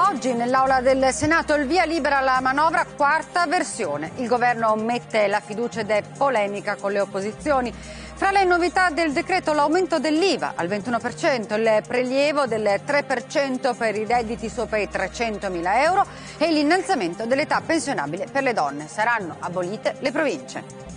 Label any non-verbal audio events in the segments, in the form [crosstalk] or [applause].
Oggi nell'Aula del Senato il via libera alla manovra quarta versione. Il governo mette la fiducia ed è polemica con le opposizioni. Fra le novità del decreto l'aumento dell'IVA al 21%, il prelievo del 3% per i redditi sopra i 300.000 euro e l'innalzamento dell'età pensionabile per le donne. Saranno abolite le province.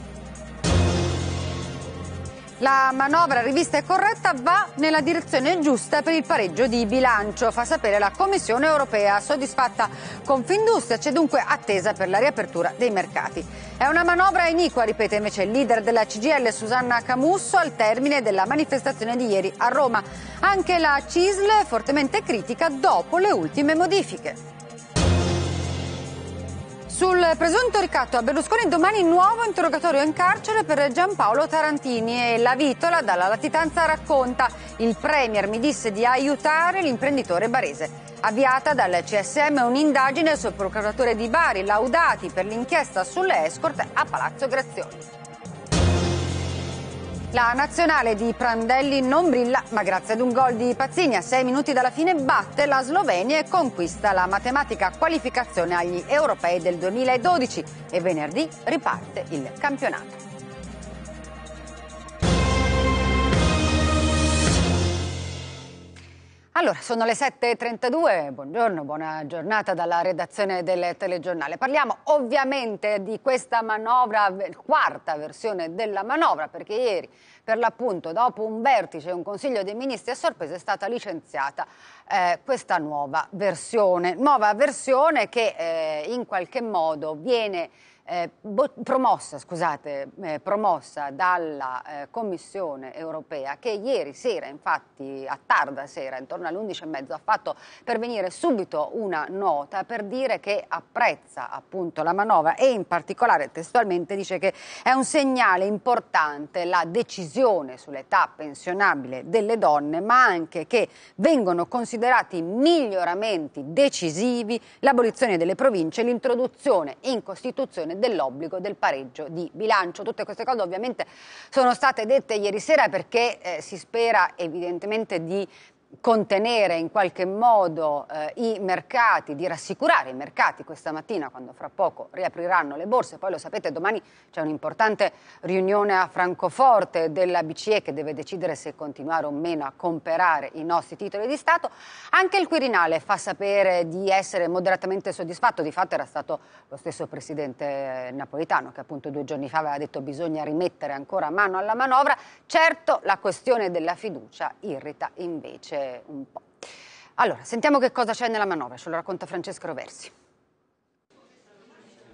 La manovra rivista e corretta va nella direzione giusta per il pareggio di bilancio, fa sapere la Commissione europea. Soddisfatta Confindustria c'è dunque attesa per la riapertura dei mercati. È una manovra iniqua, ripete invece il leader della CGL Susanna Camusso al termine della manifestazione di ieri a Roma. Anche la CISL è fortemente critica dopo le ultime modifiche. Sul presunto ricatto a Berlusconi domani nuovo interrogatorio in carcere per Giampaolo Tarantini e la vitola dalla latitanza racconta il Premier mi disse di aiutare l'imprenditore barese. Avviata dal CSM un'indagine sul procuratore di Bari, laudati per l'inchiesta sulle escort a Palazzo Grazioli. La nazionale di Prandelli non brilla, ma grazie ad un gol di Pazzini a sei minuti dalla fine batte la Slovenia e conquista la matematica qualificazione agli europei del 2012 e venerdì riparte il campionato. Allora, sono le 7.32, buongiorno, buona giornata dalla redazione del telegiornale. Parliamo ovviamente di questa manovra, quarta versione della manovra, perché ieri, per l'appunto, dopo un vertice e un consiglio dei ministri a sorpresa è stata licenziata eh, questa nuova versione. Nuova versione che eh, in qualche modo viene eh, bo- promossa, scusate, eh, promossa dalla eh, Commissione europea che ieri sera, infatti a tarda sera, intorno alle 11.30, ha fatto pervenire subito una nota per dire che apprezza appunto la manovra e in particolare testualmente dice che è un segnale importante la decisione sull'età pensionabile delle donne, ma anche che vengono considerati miglioramenti decisivi l'abolizione delle province e l'introduzione in Costituzione dell'obbligo del pareggio di bilancio. Tutte queste cose ovviamente sono state dette ieri sera perché eh, si spera evidentemente di contenere in qualche modo eh, i mercati, di rassicurare i mercati questa mattina quando fra poco riapriranno le borse, poi lo sapete domani c'è un'importante riunione a Francoforte della BCE che deve decidere se continuare o meno a comprare i nostri titoli di Stato, anche il Quirinale fa sapere di essere moderatamente soddisfatto, di fatto era stato lo stesso presidente eh, Napolitano che appunto due giorni fa aveva detto che bisogna rimettere ancora mano alla manovra, certo la questione della fiducia irrita invece un po'. Allora, sentiamo che cosa c'è nella manovra, ce lo racconta Francesco Roversi.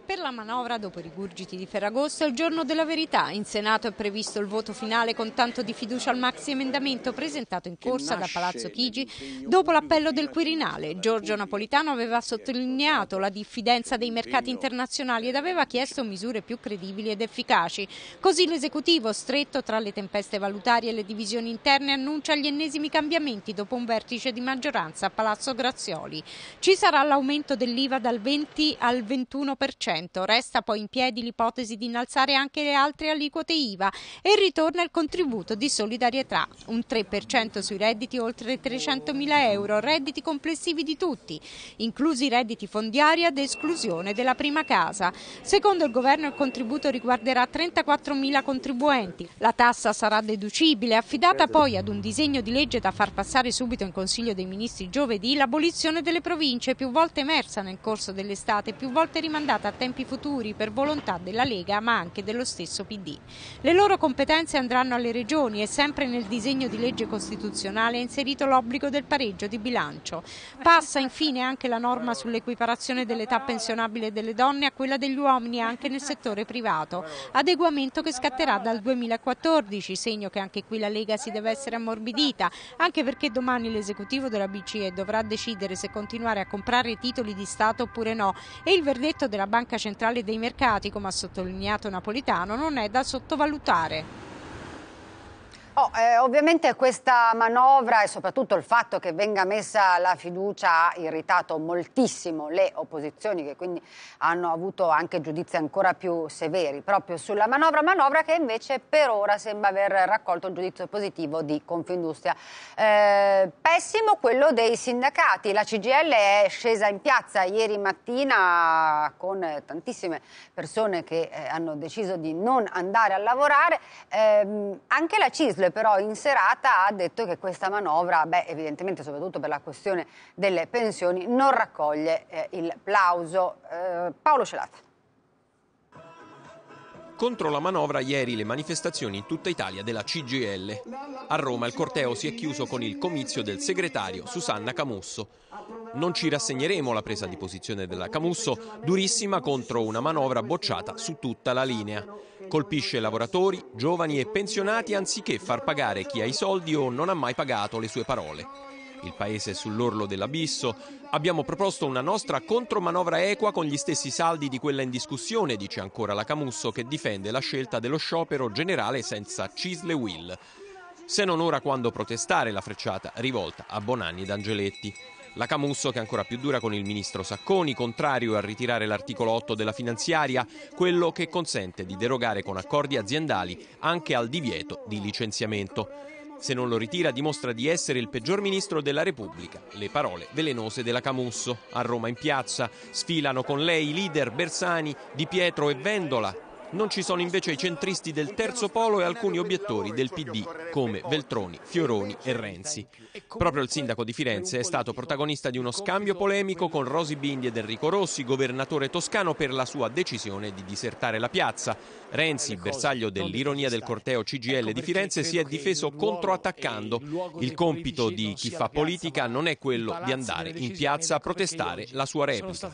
Per la manovra, dopo i rigurgiti di Ferragosto, è il giorno della verità. In Senato è previsto il voto finale con tanto di fiducia al maxi emendamento presentato in corsa da Palazzo Chigi dopo l'appello del Quirinale. Giorgio Napolitano aveva sottolineato la diffidenza dei mercati internazionali ed aveva chiesto misure più credibili ed efficaci. Così l'esecutivo, stretto tra le tempeste valutarie e le divisioni interne, annuncia gli ennesimi cambiamenti dopo un vertice di maggioranza a Palazzo Grazioli. Ci sarà l'aumento dell'IVA dal 20 al 21%. 2,5%. Resta poi in piedi l'ipotesi di innalzare anche le altre aliquote IVA e ritorna il contributo di solidarietà, un 3% sui redditi oltre 300.000 euro, redditi complessivi di tutti, inclusi i redditi fondiari ad esclusione della prima casa. Secondo il governo il contributo riguarderà 34.000 contribuenti. La tassa sarà deducibile, affidata poi ad un disegno di legge da far passare subito in Consiglio dei Ministri giovedì, l'abolizione delle province, più volte emersa nel corso dell'estate, più volte rimandata a tempo tempi futuri per volontà della Lega ma anche dello stesso PD. Le loro competenze andranno alle regioni e sempre nel disegno di legge costituzionale è inserito l'obbligo del pareggio di bilancio. Passa infine anche la norma sull'equiparazione dell'età pensionabile delle donne a quella degli uomini anche nel settore privato, adeguamento che scatterà dal 2014, segno che anche qui la Lega si deve essere ammorbidita, anche perché domani l'esecutivo della BCE dovrà decidere se continuare a comprare titoli di Stato oppure no e il verdetto della Banca banca centrale dei mercati, come ha sottolineato Napolitano, non è da sottovalutare. Oh, eh, ovviamente questa manovra e soprattutto il fatto che venga messa la fiducia ha irritato moltissimo le opposizioni che quindi hanno avuto anche giudizi ancora più severi proprio sulla manovra, manovra che invece per ora sembra aver raccolto un giudizio positivo di Confindustria. Eh, pessimo quello dei sindacati, la CGL è scesa in piazza ieri mattina con tantissime persone che eh, hanno deciso di non andare a lavorare, ehm, anche la CISL però in serata ha detto che questa manovra, beh, evidentemente soprattutto per la questione delle pensioni, non raccoglie eh, il plauso. Eh, Paolo Celata. Contro la manovra ieri le manifestazioni in tutta Italia della CGL. A Roma il corteo si è chiuso con il comizio del segretario Susanna Camusso. Non ci rassegneremo alla presa di posizione della Camusso, durissima contro una manovra bocciata su tutta la linea. Colpisce lavoratori, giovani e pensionati anziché far pagare chi ha i soldi o non ha mai pagato le sue parole. Il paese è sull'orlo dell'abisso. Abbiamo proposto una nostra contromanovra equa con gli stessi saldi di quella in discussione, dice ancora la Camusso, che difende la scelta dello sciopero generale senza cisle will. Se non ora quando protestare la frecciata rivolta a Bonanni ed Angeletti. La Camusso che è ancora più dura con il ministro Sacconi, contrario a ritirare l'articolo 8 della finanziaria, quello che consente di derogare con accordi aziendali anche al divieto di licenziamento. Se non lo ritira dimostra di essere il peggior ministro della Repubblica. Le parole velenose della Camusso. A Roma in piazza sfilano con lei i leader Bersani, Di Pietro e Vendola, non ci sono invece i centristi del terzo polo e alcuni obiettori del PD, come Veltroni, Fioroni e Renzi. Proprio il sindaco di Firenze è stato protagonista di uno scambio polemico con Rosi Bindi ed Enrico Rossi, governatore toscano, per la sua decisione di disertare la piazza. Renzi, bersaglio dell'ironia del corteo CGL di Firenze, si è difeso controattaccando. Il compito di chi fa politica non è quello di andare in piazza a protestare la sua replica.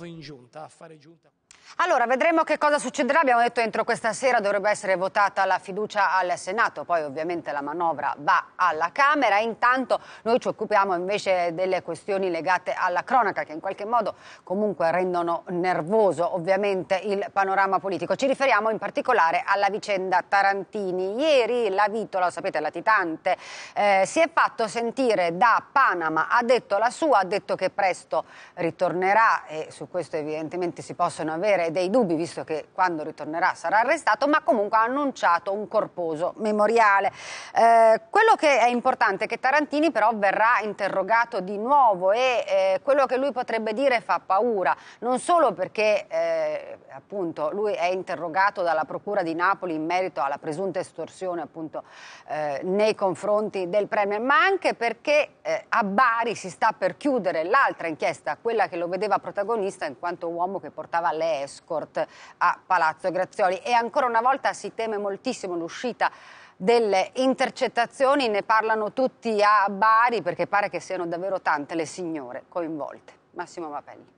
Allora, vedremo che cosa succederà. Abbiamo detto entro questa sera dovrebbe essere votata la fiducia al Senato, poi ovviamente la manovra va alla Camera. Intanto noi ci occupiamo invece delle questioni legate alla cronaca che in qualche modo comunque rendono nervoso ovviamente il panorama politico. Ci riferiamo in particolare alla vicenda Tarantini. Ieri la Vitola, sapete, latitante, eh, si è fatto sentire da Panama, ha detto la sua, ha detto che presto ritornerà e su questo evidentemente si possono avere avere dei dubbi, visto che quando ritornerà sarà arrestato, ma comunque ha annunciato un corposo memoriale. Eh, quello che è importante è che Tarantini però verrà interrogato di nuovo e eh, quello che lui potrebbe dire fa paura, non solo perché eh, appunto lui è interrogato dalla Procura di Napoli in merito alla presunta estorsione appunto eh, nei confronti del Premier, ma anche perché eh, a Bari si sta per chiudere l'altra inchiesta, quella che lo vedeva protagonista in quanto uomo che portava le escort a Palazzo Grazioli e ancora una volta si teme moltissimo l'uscita delle intercettazioni, ne parlano tutti a Bari perché pare che siano davvero tante le signore coinvolte. Massimo Mapelli.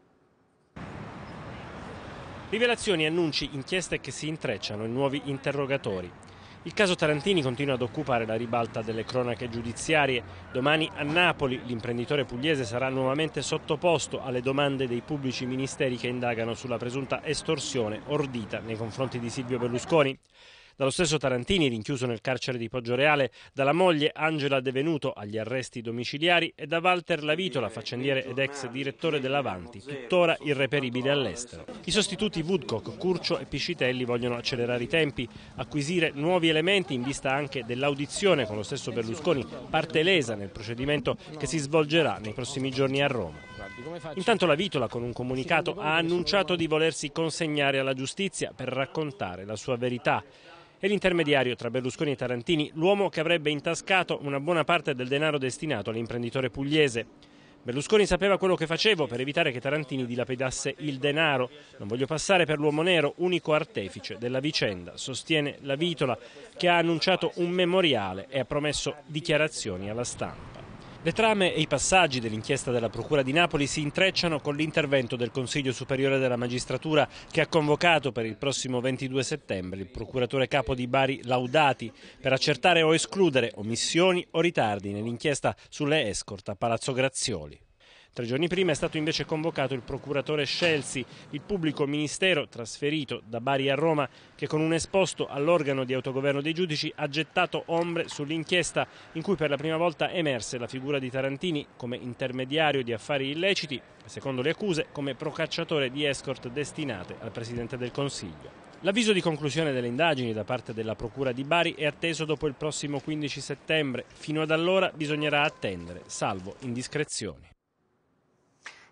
Rivelazioni, annunci, inchieste che si intrecciano in nuovi interrogatori. Il caso Tarantini continua ad occupare la ribalta delle cronache giudiziarie. Domani a Napoli l'imprenditore pugliese sarà nuovamente sottoposto alle domande dei pubblici ministeri che indagano sulla presunta estorsione ordita nei confronti di Silvio Berlusconi dallo stesso Tarantini, rinchiuso nel carcere di Poggio Reale, dalla moglie Angela Devenuto agli arresti domiciliari e da Walter Lavitola, faccendiere ed ex direttore dell'Avanti, tuttora irreperibile all'estero. I sostituti Woodcock, Curcio e Piscitelli vogliono accelerare i tempi, acquisire nuovi elementi in vista anche dell'audizione con lo stesso Berlusconi, parte lesa nel procedimento che si svolgerà nei prossimi giorni a Roma. Intanto la Vitola con un comunicato ha annunciato di volersi consegnare alla giustizia per raccontare la sua verità e l'intermediario tra Berlusconi e Tarantini, l'uomo che avrebbe intascato una buona parte del denaro destinato all'imprenditore pugliese. Berlusconi sapeva quello che facevo per evitare che Tarantini dilapidasse il denaro. Non voglio passare per l'uomo nero, unico artefice della vicenda, sostiene la Vitola, che ha annunciato un memoriale e ha promesso dichiarazioni alla stampa. Le trame e i passaggi dell'inchiesta della Procura di Napoli si intrecciano con l'intervento del Consiglio Superiore della Magistratura che ha convocato per il prossimo 22 settembre il procuratore capo di Bari Laudati per accertare o escludere omissioni o ritardi nell'inchiesta sulle escort a Palazzo Grazioli. Tre giorni prima è stato invece convocato il procuratore Scelsi, il pubblico ministero trasferito da Bari a Roma, che con un esposto all'organo di autogoverno dei giudici ha gettato ombre sull'inchiesta in cui per la prima volta emerse la figura di Tarantini come intermediario di affari illeciti e, secondo le accuse, come procacciatore di escort destinate al Presidente del Consiglio. L'avviso di conclusione delle indagini da parte della Procura di Bari è atteso dopo il prossimo 15 settembre. Fino ad allora bisognerà attendere, salvo indiscrezioni.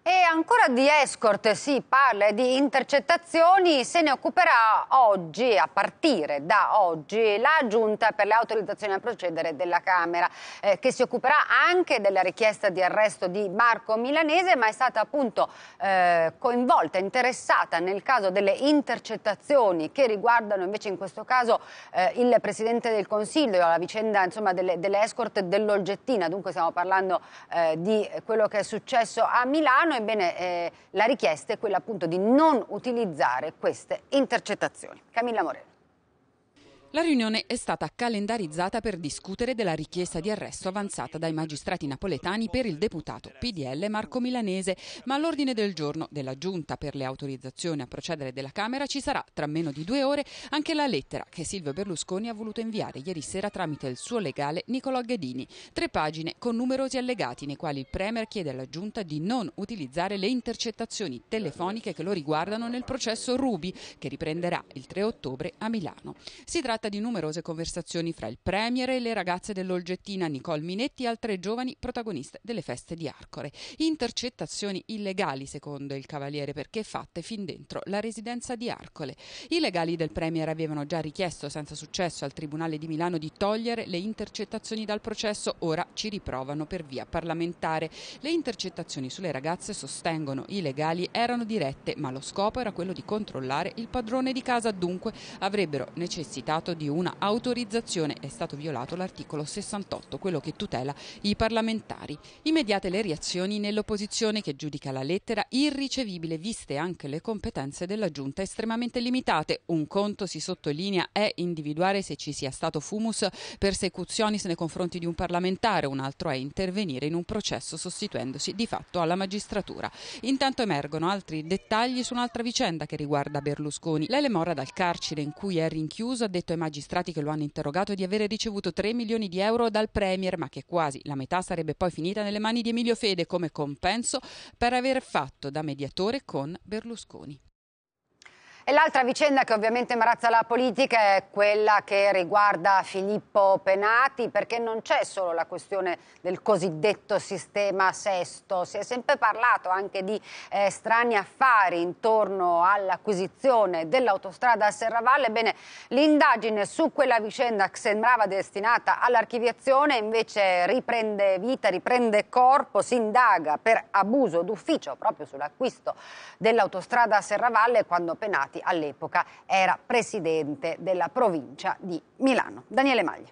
E ancora di escort si parla e di intercettazioni, se ne occuperà oggi, a partire da oggi, la Giunta per le autorizzazioni a procedere della Camera, eh, che si occuperà anche della richiesta di arresto di Marco Milanese, ma è stata appunto eh, coinvolta, interessata nel caso delle intercettazioni che riguardano invece in questo caso eh, il Presidente del Consiglio, la vicenda insomma, delle, delle escort dell'Olgettina, dunque stiamo parlando eh, di quello che è successo a Milano italiano, ebbene eh, la richiesta è quella appunto di non utilizzare queste intercettazioni. Camilla Moreno. La riunione è stata calendarizzata per discutere della richiesta di arresto avanzata dai magistrati napoletani per il deputato PDL Marco Milanese, ma all'ordine del giorno della Giunta per le autorizzazioni a procedere della Camera ci sarà tra meno di due ore anche la lettera che Silvio Berlusconi ha voluto inviare ieri sera tramite il suo legale Nicolò Ghedini, tre pagine con numerosi allegati nei quali il Premier chiede alla Giunta di non utilizzare le intercettazioni telefoniche che lo riguardano nel processo Rubi, che riprenderà il 3 ottobre a Milano. Si tratta tratta di numerose conversazioni fra il Premier e le ragazze dell'Olgettina Nicole Minetti e altre giovani protagoniste delle feste di Arcore. Intercettazioni illegali, secondo il Cavaliere, perché fatte fin dentro la residenza di Arcole. I legali del Premier avevano già richiesto senza successo al Tribunale di Milano di togliere le intercettazioni dal processo, ora ci riprovano per via parlamentare. Le intercettazioni sulle ragazze, sostengono i legali, erano dirette, ma lo scopo era quello di controllare il padrone di casa, dunque avrebbero necessitato caso di una autorizzazione è stato violato l'articolo 68, quello che tutela i parlamentari. Immediate le reazioni nell'opposizione che giudica la lettera irricevibile, viste anche le competenze della Giunta estremamente limitate. Un conto, si sottolinea, è individuare se ci sia stato fumus persecuzionis nei confronti di un parlamentare, un altro è intervenire in un processo sostituendosi di fatto alla magistratura. Intanto emergono altri dettagli su un'altra vicenda che riguarda Berlusconi. L'Ele Mora dal carcere in cui è rinchiuso ha detto ai magistrati che lo hanno interrogato di avere ricevuto 3 milioni di euro dal Premier, ma che quasi la metà sarebbe poi finita nelle mani di Emilio Fede come compenso per aver fatto da mediatore con Berlusconi. E l'altra vicenda che ovviamente imbarazza la politica è quella che riguarda Filippo Penati, perché non c'è solo la questione del cosiddetto sistema sesto, si è sempre parlato anche di eh, strani affari intorno all'acquisizione dell'autostrada a Serravalle. Ebbene, l'indagine su quella vicenda che sembrava destinata all'archiviazione invece riprende vita, riprende corpo, si indaga per abuso d'ufficio proprio sull'acquisto dell'autostrada a Serravalle quando Penati Infatti all'epoca era presidente della provincia di Milano. Daniele Maglia.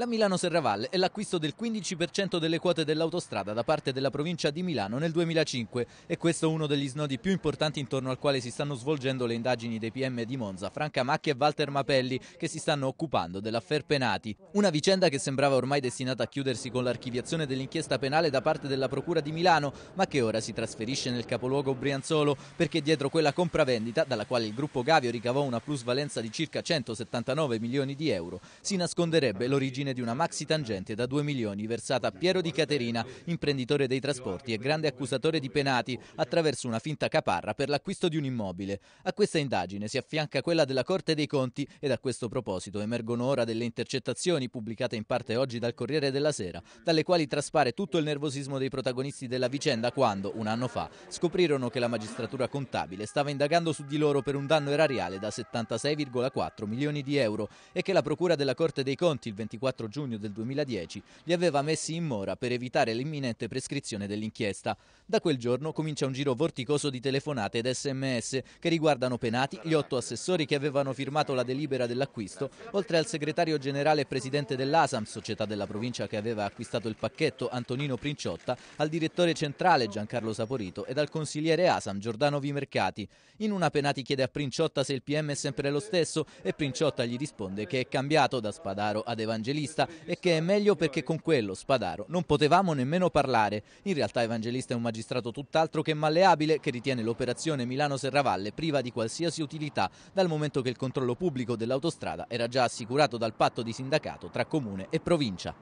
La Milano Serravalle è l'acquisto del 15% delle quote dell'autostrada da parte della provincia di Milano nel 2005 e questo è uno degli snodi più importanti intorno al quale si stanno svolgendo le indagini dei PM di Monza, Franca Macchi e Walter Mapelli che si stanno occupando dell'affer Penati. Una vicenda che sembrava ormai destinata a chiudersi con l'archiviazione dell'inchiesta penale da parte della Procura di Milano, ma che ora si trasferisce nel capoluogo Brianzolo perché dietro quella compravendita, dalla quale il gruppo Gavio ricavò una plusvalenza di circa 179 milioni di euro, si nasconderebbe l'origine fine di una maxi tangente da 2 milioni versata a Piero Di Caterina, imprenditore dei trasporti e grande accusatore di penati, attraverso una finta caparra per l'acquisto di un immobile. A questa indagine si affianca quella della Corte dei Conti ed a questo proposito emergono ora delle intercettazioni pubblicate in parte oggi dal Corriere della Sera, dalle quali traspare tutto il nervosismo dei protagonisti della vicenda quando, un anno fa, scoprirono che la magistratura contabile stava indagando su di loro per un danno erariale da 76,4 milioni di euro e che la Procura della Corte dei Conti il 24 4 giugno del 2010, li aveva messi in mora per evitare l'imminente prescrizione dell'inchiesta. Da quel giorno comincia un giro vorticoso di telefonate ed sms che riguardano penati gli otto assessori che avevano firmato la delibera dell'acquisto, oltre al segretario generale e presidente dell'ASAM, società della provincia che aveva acquistato il pacchetto, Antonino Princiotta, al direttore centrale Giancarlo Saporito ed al consigliere ASAM Giordano Vimercati. In una penati chiede a Princiotta se il PM è sempre lo stesso e Princiotta gli risponde che è cambiato da Spadaro ad Evangelista Evangelista e che è meglio perché con quello, Spadaro, non potevamo nemmeno parlare. In realtà Evangelista è un magistrato tutt'altro che malleabile che ritiene l'operazione Milano-Serravalle priva di qualsiasi utilità dal momento che il controllo pubblico dell'autostrada era già assicurato dal patto di sindacato tra comune e provincia.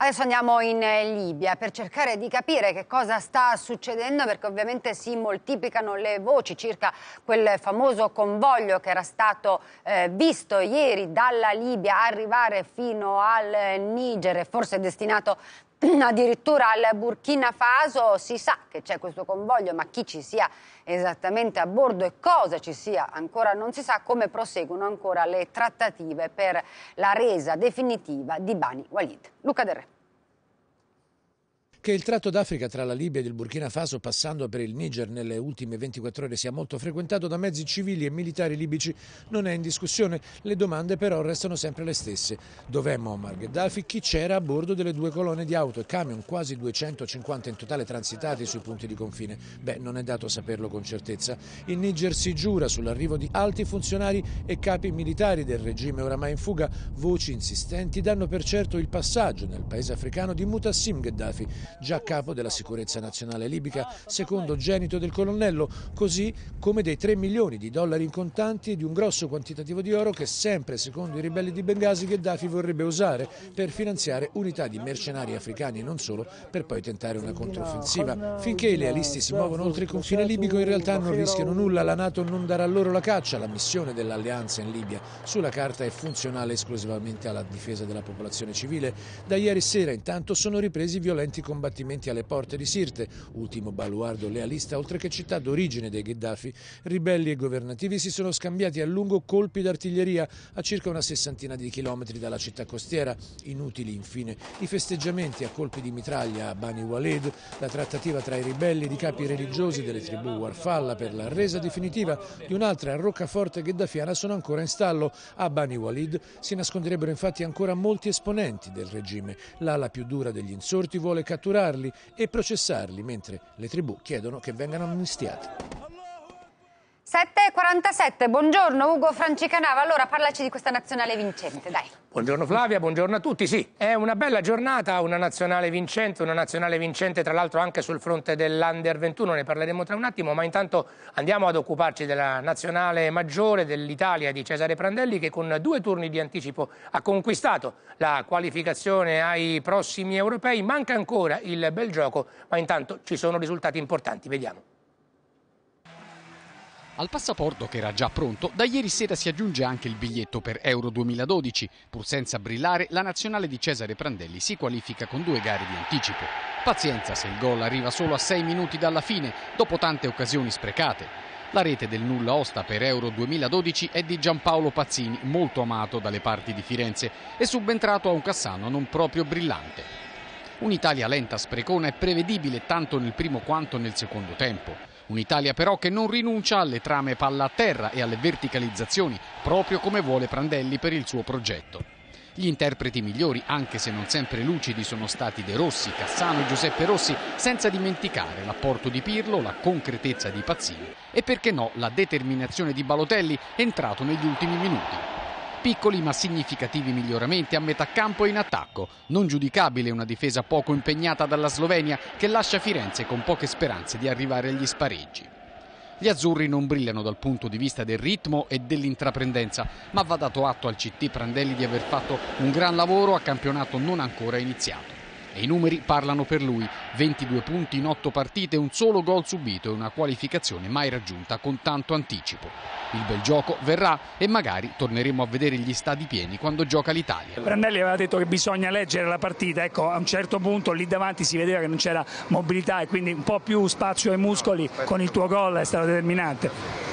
Adesso andiamo in eh, Libia per cercare di capire che cosa sta succedendo perché ovviamente si moltiplicano le voci circa quel famoso convoglio che era stato eh, visto ieri dalla Libia arrivare fino al Niger e forse destinato [clears throat] addirittura al Burkina Faso si sa che c'è questo convoglio, ma chi ci sia esattamente a bordo e cosa ci sia ancora non si sa, come proseguono ancora le trattative per la resa definitiva di Bani Walid. Luca Del Re. Che il tratto d'Africa tra la Libia ed il Burkina Faso, passando per il Niger nelle ultime 24 ore, sia molto frequentato da mezzi civili e militari libici non è in discussione. Le domande però restano sempre le stesse. Dov'è Muammar Gheddafi? Chi c'era a bordo delle due colonne di auto e camion, quasi 250 in totale transitati sui punti di confine? Beh, non è dato saperlo con certezza. Il Niger si giura sull'arrivo di alti funzionari e capi militari del regime oramai in fuga. Voci insistenti danno per certo il passaggio nel paese africano di Mutassim Gheddafi già capo della sicurezza nazionale libica, secondo genito del colonnello, così come dei 3 milioni di dollari in contanti e di un grosso quantitativo di oro che sempre, secondo i ribelli di Benghazi, Gheddafi vorrebbe usare per finanziare unità di mercenari africani e non solo, per poi tentare una controffensiva. Finché i lealisti si muovono oltre il confine libico in realtà non rischiano nulla, la Nato non darà loro la caccia, la missione dell'alleanza in Libia sulla carta è funzionale esclusivamente alla difesa della popolazione civile. Da ieri sera intanto sono ripresi violenti combattimenti combattimenti alle porte di Sirte, ultimo baluardo lealista oltre che città d'origine dei Gheddafi. Ribelli e governativi si sono scambiati a lungo colpi d'artiglieria a circa una sessantina di chilometri dalla città costiera. Inutili infine i festeggiamenti a colpi di mitraglia a Bani Walid, la trattativa tra i ribelli di capi religiosi delle tribù Warfalla per la resa definitiva di un'altra roccaforte gheddafiana sono ancora in stallo. A Bani Walid si nasconderebbero infatti ancora molti esponenti del regime. L'ala più dura degli insorti vuole catturare catturarli e processarli, mentre le tribù chiedono che vengano amnistiate. 7.47, buongiorno Ugo Francicanava, allora parlaci di questa nazionale vincente, dai. Buongiorno Flavia, buongiorno a tutti, sì, è una bella giornata, una nazionale vincente, una nazionale vincente tra l'altro anche sul fronte dell'Under 21, ne parleremo tra un attimo, ma intanto andiamo ad occuparci della nazionale maggiore dell'Italia di Cesare Prandelli che con due turni di anticipo ha conquistato la qualificazione ai prossimi europei, manca ancora il bel gioco, ma intanto ci sono risultati importanti, vediamo. Al passaporto, che era già pronto, da ieri sera si aggiunge anche il biglietto per Euro 2012. Pur senza brillare, la nazionale di Cesare Prandelli si qualifica con due gare di anticipo. Pazienza se il gol arriva solo a sei minuti dalla fine, dopo tante occasioni sprecate. La rete del nulla osta per Euro 2012 è di Giampaolo Pazzini, molto amato dalle parti di Firenze e subentrato a un Cassano non proprio brillante. Un'Italia lenta, sprecona e prevedibile tanto nel primo quanto nel secondo tempo. Un'Italia però che non rinuncia alle trame palla a terra e alle verticalizzazioni, proprio come vuole Prandelli per il suo progetto. Gli interpreti migliori, anche se non sempre lucidi, sono stati De Rossi, Cassano e Giuseppe Rossi, senza dimenticare l'apporto di Pirlo, la concretezza di Pazzini e perché no la determinazione di Balotelli entrato negli ultimi minuti. Piccoli ma significativi miglioramenti a metà campo e in attacco. Non giudicabile una difesa poco impegnata dalla Slovenia che lascia Firenze con poche speranze di arrivare agli spareggi. Gli azzurri non brillano dal punto di vista del ritmo e dell'intraprendenza, ma va dato atto al CT Prandelli di aver fatto un gran lavoro a campionato non ancora iniziato. E i numeri parlano per lui, 22 punti in 8 partite, un solo gol subito e una qualificazione mai raggiunta con tanto anticipo. Il bel gioco verrà e magari torneremo a vedere gli stadi pieni quando gioca l'Italia. Brandelli aveva detto che bisogna leggere la partita, ecco a un certo punto lì davanti si vedeva che non c'era mobilità e quindi un po' più spazio ai muscoli con il tuo gol è stato determinante.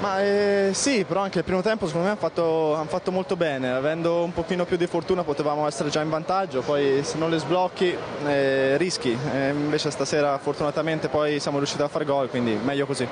Ma eh, sì, però anche il primo tempo secondo me hanno fatto, han fatto, molto bene, avendo un pochino più di fortuna potevamo essere già in vantaggio, poi se non le sblocchi eh, rischi, eh, invece stasera fortunatamente poi siamo riusciti a far gol, quindi meglio così.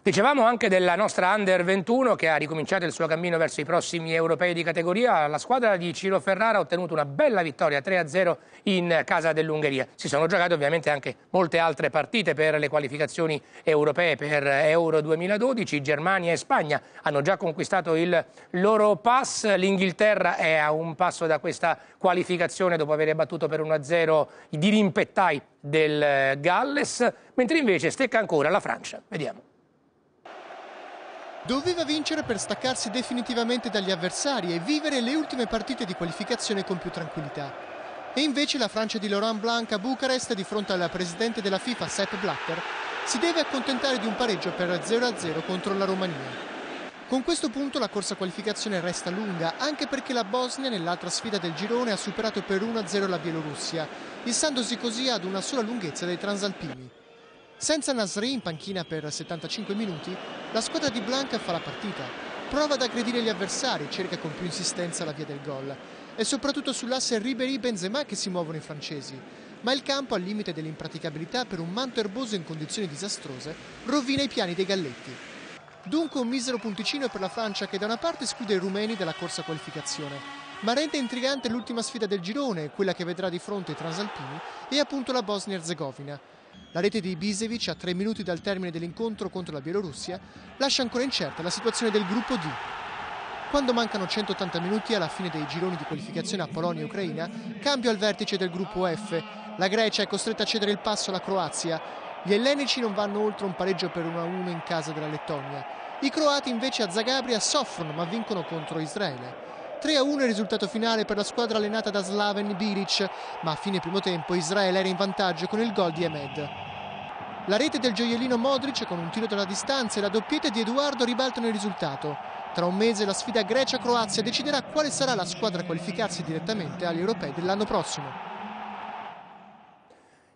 Dicevamo anche della nostra Under 21 che ha ricominciato il suo cammino verso i prossimi europei di categoria. La squadra di Ciro Ferrara ha ottenuto una bella vittoria 3-0 in casa dell'Ungheria. Si sono giocate ovviamente anche molte altre partite per le qualificazioni europee per Euro 2012. Germania e Spagna hanno già conquistato il loro pass. L'Inghilterra è a un passo da questa qualificazione dopo aver battuto per 1-0 i dirimpettai del Galles, mentre invece stecca ancora la Francia. Vediamo. Doveva vincere per staccarsi definitivamente dagli avversari e vivere le ultime partite di qualificazione con più tranquillità. E invece la Francia di Laurent Blanc a Bucarest di fronte alla presidente della FIFA Sepp Blatter si deve accontentare di un pareggio per 0-0 contro la Romania. Con questo punto la corsa qualificazione resta lunga, anche perché la Bosnia nell'altra sfida del girone ha superato per 1-0 la Bielorussia, issandosi così ad una sola lunghezza dei transalpini. Senza Nasri in panchina per 75 minuti, la squadra di Blanca fa la partita. Prova ad aggredire gli avversari, cerca con più insistenza la via del gol. È soprattutto sull'asse Ribéry-Benzema che si muovono i francesi. Ma il campo, al limite dell'impraticabilità per un manto erboso in condizioni disastrose, rovina i piani dei galletti. Dunque un misero punticino per la Francia che da una parte esclude i rumeni dalla corsa qualificazione, ma rende intrigante l'ultima sfida del girone, quella che vedrà di fronte i transalpini e appunto la Bosnia-Herzegovina, la rete di Ibisevic a tre minuti dal termine dell'incontro contro la Bielorussia lascia ancora incerta la situazione del gruppo D. Quando mancano 180 minuti alla fine dei gironi di qualificazione a Polonia e Ucraina, cambio al vertice del gruppo F. La Grecia è costretta a cedere il passo alla Croazia. Gli ellenici non vanno oltre un pareggio per 1-1 in casa della Lettonia. I croati invece a Zagabria soffrono ma vincono contro Israele. 3-1 a il risultato finale per la squadra allenata da Slaven Bilic, ma a fine primo tempo Israele era in vantaggio con il gol di Ahmed. La rete del gioiellino Modric con un tiro dalla distanza e la doppietta di Eduardo ribaltano il risultato. Tra un mese la sfida Grecia-Croazia deciderà quale sarà la squadra a qualificarsi direttamente agli europei dell'anno prossimo.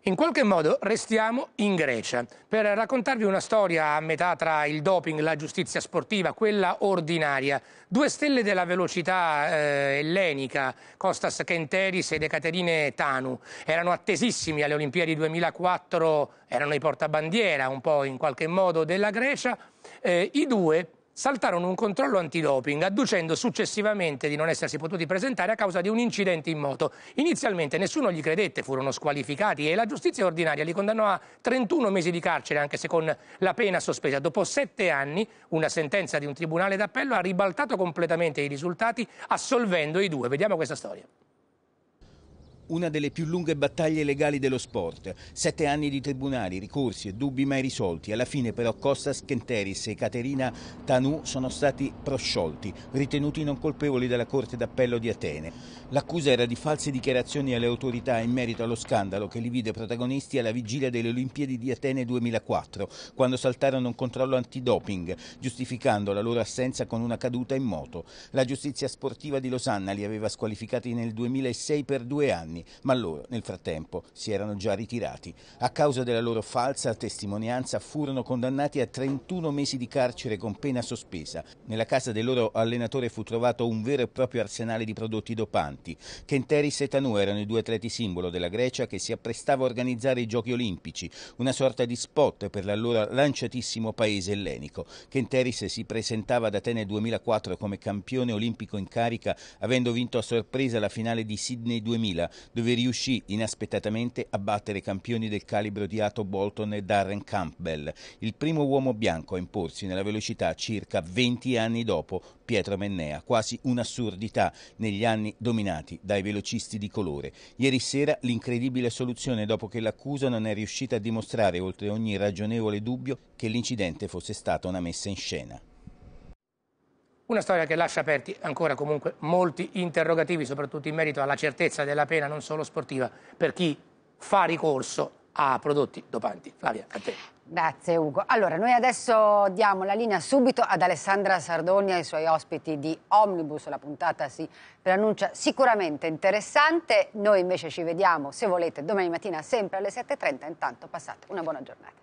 In qualche modo restiamo in Grecia per raccontarvi una storia a metà tra il doping, la giustizia sportiva, quella ordinaria. Due stelle della velocità eh, ellenica, Kostas Kenteris ed Ekaterine Tanu, erano attesissimi alle Olimpiadi 2004, erano i portabandiera un po' in qualche modo della Grecia. Eh, I due saltarono un controllo antidoping, adducendo successivamente di non essersi potuti presentare a causa di un incidente in moto. Inizialmente nessuno gli credette, furono squalificati e la giustizia ordinaria li condannò a 31 mesi di carcere, anche se con la pena sospesa. Dopo sette anni, una sentenza di un tribunale d'appello ha ribaltato completamente i risultati, assolvendo i due. Vediamo questa storia una delle più lunghe battaglie legali dello sport. Sette anni di tribunali, ricorsi e dubbi mai risolti. Alla fine però Costas Kenteris e Caterina Tanu sono stati prosciolti, ritenuti non colpevoli dalla Corte d'Appello di Atene. L'accusa era di false dichiarazioni alle autorità in merito allo scandalo che li vide protagonisti alla vigilia delle Olimpiadi di Atene 2004, quando saltarono un controllo antidoping, giustificando la loro assenza con una caduta in moto. La giustizia sportiva di Losanna li aveva squalificati nel 2006 per due anni italiani, ma loro nel frattempo si erano già ritirati. A causa della loro falsa testimonianza furono condannati a 31 mesi di carcere con pena sospesa. Nella casa del loro allenatore fu trovato un vero e proprio arsenale di prodotti dopanti. Kenteris e Tanu erano i due atleti simbolo della Grecia che si apprestava a organizzare i giochi olimpici, una sorta di spot per l'allora lanciatissimo paese ellenico. Kenteris si presentava ad Atene 2004 come campione olimpico in carica, avendo vinto a sorpresa la finale di Sydney 2000, dove riuscì inaspettatamente a battere campioni del calibro di Ato Bolton e Darren Campbell, il primo uomo bianco a imporsi nella velocità circa 20 anni dopo Pietro Mennea, quasi un'assurdità negli anni dominati dai velocisti di colore. Ieri sera l'incredibile soluzione dopo che l'accusa non è riuscita a dimostrare oltre ogni ragionevole dubbio che l'incidente fosse stata una messa in scena. Una storia che lascia aperti ancora comunque molti interrogativi, soprattutto in merito alla certezza della pena non solo sportiva per chi fa ricorso a prodotti dopanti. Flavia, a te. Grazie Ugo. Allora, noi adesso diamo la linea subito ad Alessandra Sardoni e ai suoi ospiti di Omnibus. La puntata si preannuncia sicuramente interessante. Noi invece ci vediamo, se volete, domani mattina sempre alle 7.30. Intanto passate una buona giornata.